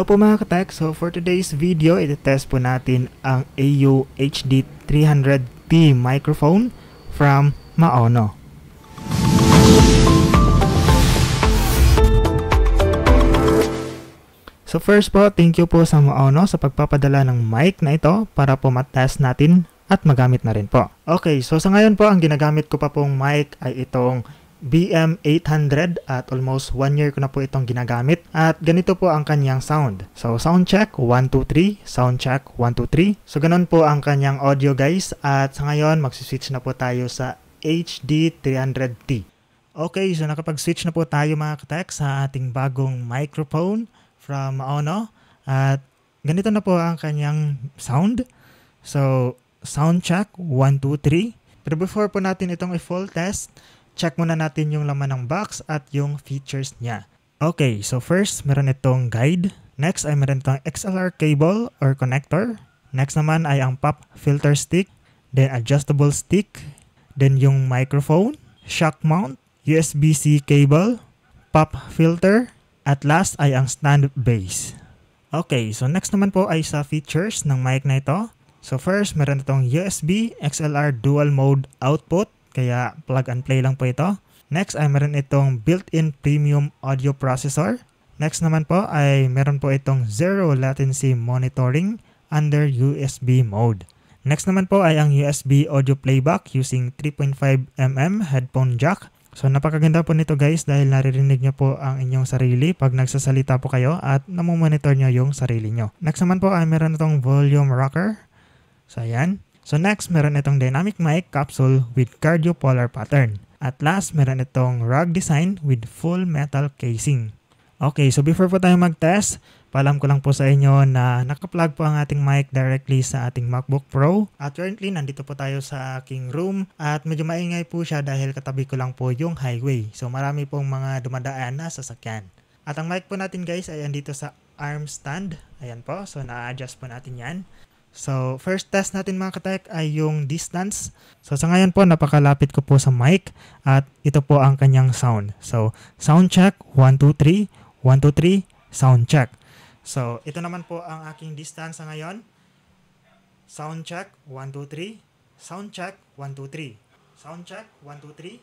Hello po mga katek, so for today's video, itetest po natin ang AU-HD 300T microphone from Maono. So first po, thank you po sa Maono sa pagpapadala ng mic na ito para po matest natin at magamit na rin po. Okay, so sa ngayon po, ang ginagamit ko pa pong mic ay itong BM800 at almost 1 year ko na po itong ginagamit at ganito po ang kanyang sound. So sound check 1 2 3, sound check 1 2 3. So ganun po ang kanyang audio guys at sa ngayon magsi-switch na po tayo sa HD300T. Okay, so nakapag-switch na po tayo mga katek sa ating bagong microphone from Ono at ganito na po ang kanyang sound. So sound check 1 2 3. Pero before po natin itong i-full test, check muna natin yung laman ng box at yung features niya. Okay, so first, meron itong guide. Next ay meron itong XLR cable or connector. Next naman ay ang pop filter stick, then adjustable stick, then yung microphone, shock mount, USB-C cable, pop filter, at last ay ang stand base. Okay, so next naman po ay sa features ng mic na ito. So first, meron itong USB XLR dual mode output. Kaya plug and play lang po ito. Next ay meron itong built-in premium audio processor. Next naman po ay meron po itong zero latency monitoring under USB mode. Next naman po ay ang USB audio playback using 3.5mm headphone jack. So napakaganda po nito guys dahil naririnig nyo po ang inyong sarili pag nagsasalita po kayo at namumonitor nyo yung sarili nyo. Next naman po ay meron itong volume rocker. So ayan. So next, meron itong dynamic mic capsule with cardiopolar pattern. At last, meron itong rug design with full metal casing. Okay, so before po tayo mag-test, paalam ko lang po sa inyo na nakaplug po ang ating mic directly sa ating MacBook Pro. At currently, nandito po tayo sa aking room at medyo maingay po siya dahil katabi ko lang po yung highway. So marami pong mga dumadaan na sasakyan. At ang mic po natin guys ay andito sa arm stand. Ayan po, so na-adjust po natin yan. So, first test natin mga katek ay yung distance. So, sa ngayon po, napakalapit ko po sa mic at ito po ang kanyang sound. So, sound check, 1, 2, 3, 1, 2, 3, sound check. So, ito naman po ang aking distance sa ngayon. Sound check, 1, 2, 3, sound check, 1, 2, 3, sound check, 1, 2, 3,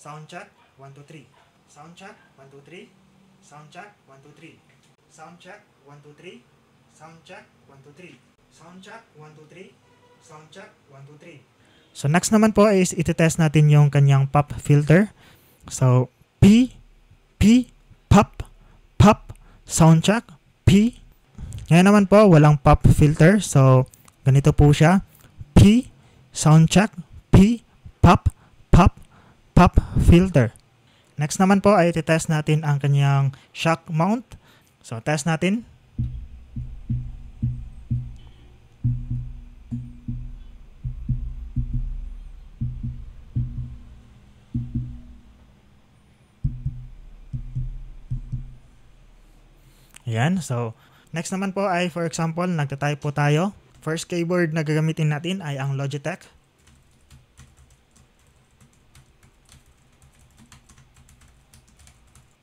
sound check, 1, 2, 3, sound check, 1, 2, 3, sound check, 1, 2, 3, sound check, 1, 2, 3, sound check, 1, 2, 3, Sound check, 1, 2, 3. Sound check, 1, 2, 3. So next naman po is itetest natin yung kanyang pop filter. So P, P, pop, pop, sound check, P. Ngayon naman po, walang pop filter. So ganito po siya. P, sound check, P, pop, pop, pop filter. Next naman po ay itetest natin ang kanyang shock mount. So test natin. Yan. so next naman po ay for example, nagtatype po tayo. First keyboard na gagamitin natin ay ang Logitech.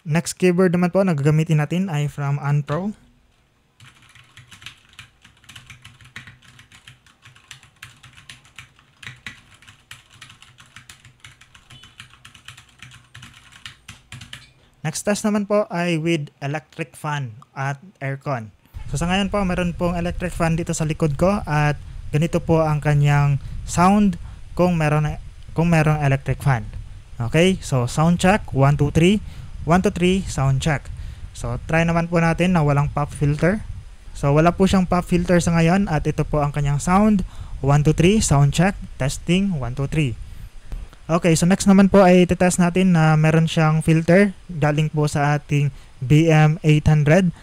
Next keyboard naman po na gagamitin natin ay from Anpro. Next test naman po ay with electric fan at aircon. So sa ngayon po, meron pong electric fan dito sa likod ko at ganito po ang kanyang sound kung meron kung merong electric fan. Okay? So sound check 1 2 3 1 2 3 sound check. So try naman po natin na walang pop filter. So wala po siyang pop filter sa ngayon at ito po ang kanyang sound 1 2 3 sound check testing 1 2 3. Okay, so next naman po ay titest natin na meron siyang filter galing po sa ating BM800.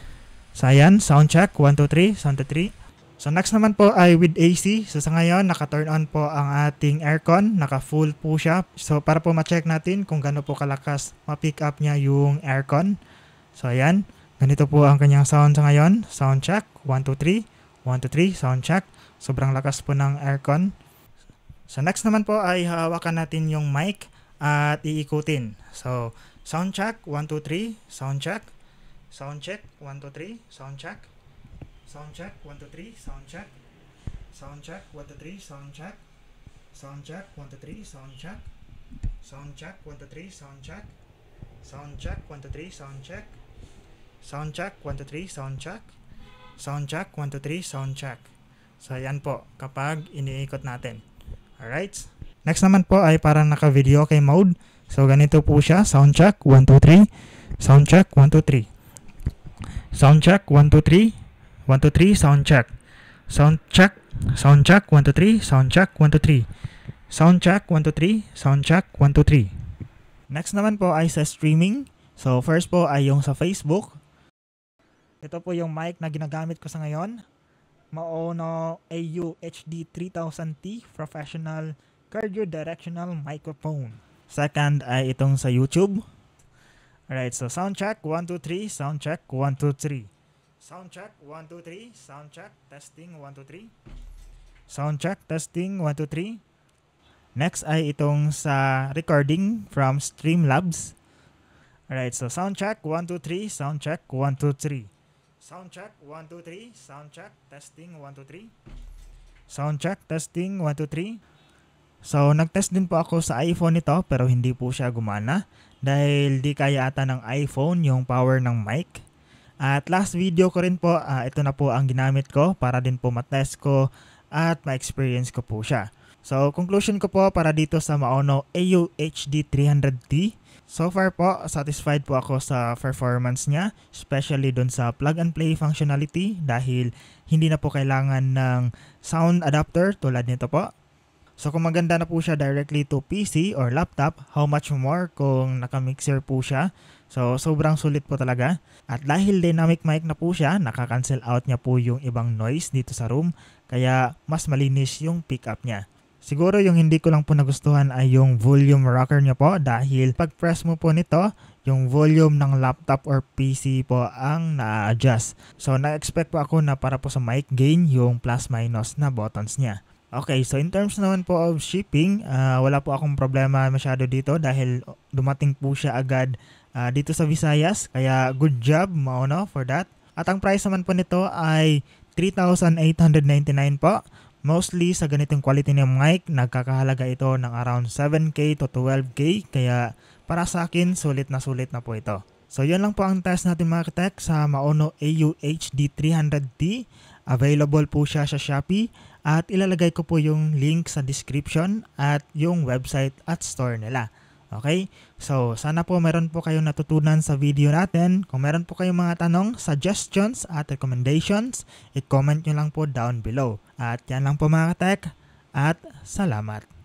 So ayan, sound check, 1, 2, 3, sound to 3. So next naman po ay with AC. So sa ngayon, naka-turn on po ang ating aircon, naka-full po siya. So para po ma-check natin kung gaano po kalakas ma-pick up niya yung aircon. So ayan, ganito po ang kanyang sound sa ngayon. Sound check, 1, 2, 3, 1, 2, 3, sound check. Sobrang lakas po ng aircon. So next naman po ay hawakan natin yung mic at iikutin. So sound check 1 2 3, sound check. Sound check 1 2 3, sound check. Sound check 1 2 3, sound check. Sound check 1 2 3, sound check. Sound check 1 2 3, sound check. Sound check 1 2 3, sound check. Sound check 1 2 3, sound check. Sound check 1 2 3, sound check. Sound check 1 2 3, sound check. So ayan po kapag iniikot natin. Alright? Next naman po ay para naka-video kay mode. So, ganito po siya. Sound check, 1, 2, 3. Sound check, 1, 2, 3. Sound check, 1, 2, 3. 1, 2, 3, sound check. Sound check, sound check, 1, 2, 3. Sound check, 1, 2, 3. Sound check, 1, 2, 3. Sound check, 1, 2, 3. Next naman po ay sa streaming. So, first po ay yung sa Facebook. Ito po yung mic na ginagamit ko sa ngayon mao AUHD 3000 t professional cardio directional microphone. Second ay itong sa YouTube. Alright, so sound check 1 2 3, sound check 1 2 3. Sound check 1 2 3, sound check testing 1 2 3. Sound check testing 1 2 3. Next ay itong sa recording from Streamlabs. Alright, so sound check 1 2 3, sound check 1 2 3. Sound check 1 2 3, sound check testing 1 2 3. Sound check testing 1 2 3. So nag-test din po ako sa iPhone ito pero hindi po siya gumana dahil di kaya ata ng iPhone yung power ng mic. At last video ko rin po, uh, ito na po ang ginamit ko para din po matest ko at ma-experience ko po siya. So conclusion ko po para dito sa Maono AUHD 300D So far po, satisfied po ako sa performance niya, especially dun sa plug and play functionality dahil hindi na po kailangan ng sound adapter tulad nito po. So kung maganda na po siya directly to PC or laptop, how much more kung nakamixer po siya. So sobrang sulit po talaga. At dahil dynamic mic na po siya, nakakancel out niya po yung ibang noise dito sa room, kaya mas malinis yung pickup niya. Siguro yung hindi ko lang po nagustuhan ay yung volume rocker niya po dahil pag press mo po nito, yung volume ng laptop or PC po ang na-adjust. So, na-expect po ako na para po sa mic gain yung plus minus na buttons niya. Okay, so in terms naman po of shipping, uh, wala po akong problema masyado dito dahil dumating po siya agad uh, dito sa Visayas. Kaya good job, Maono, for that. At ang price naman po nito ay 3,899 po Mostly sa ganitong quality ng mic, nagkakahalaga ito ng around 7K to 12K kaya para sa akin sulit na sulit na po ito. So yun lang po ang test natin mga katek sa Maono AUHD 300D. Available po siya sa Shopee at ilalagay ko po yung link sa description at yung website at store nila. Okay? So, sana po meron po kayong natutunan sa video natin. Kung meron po kayong mga tanong, suggestions at recommendations, i-comment nyo lang po down below. At yan lang po mga tech, at salamat.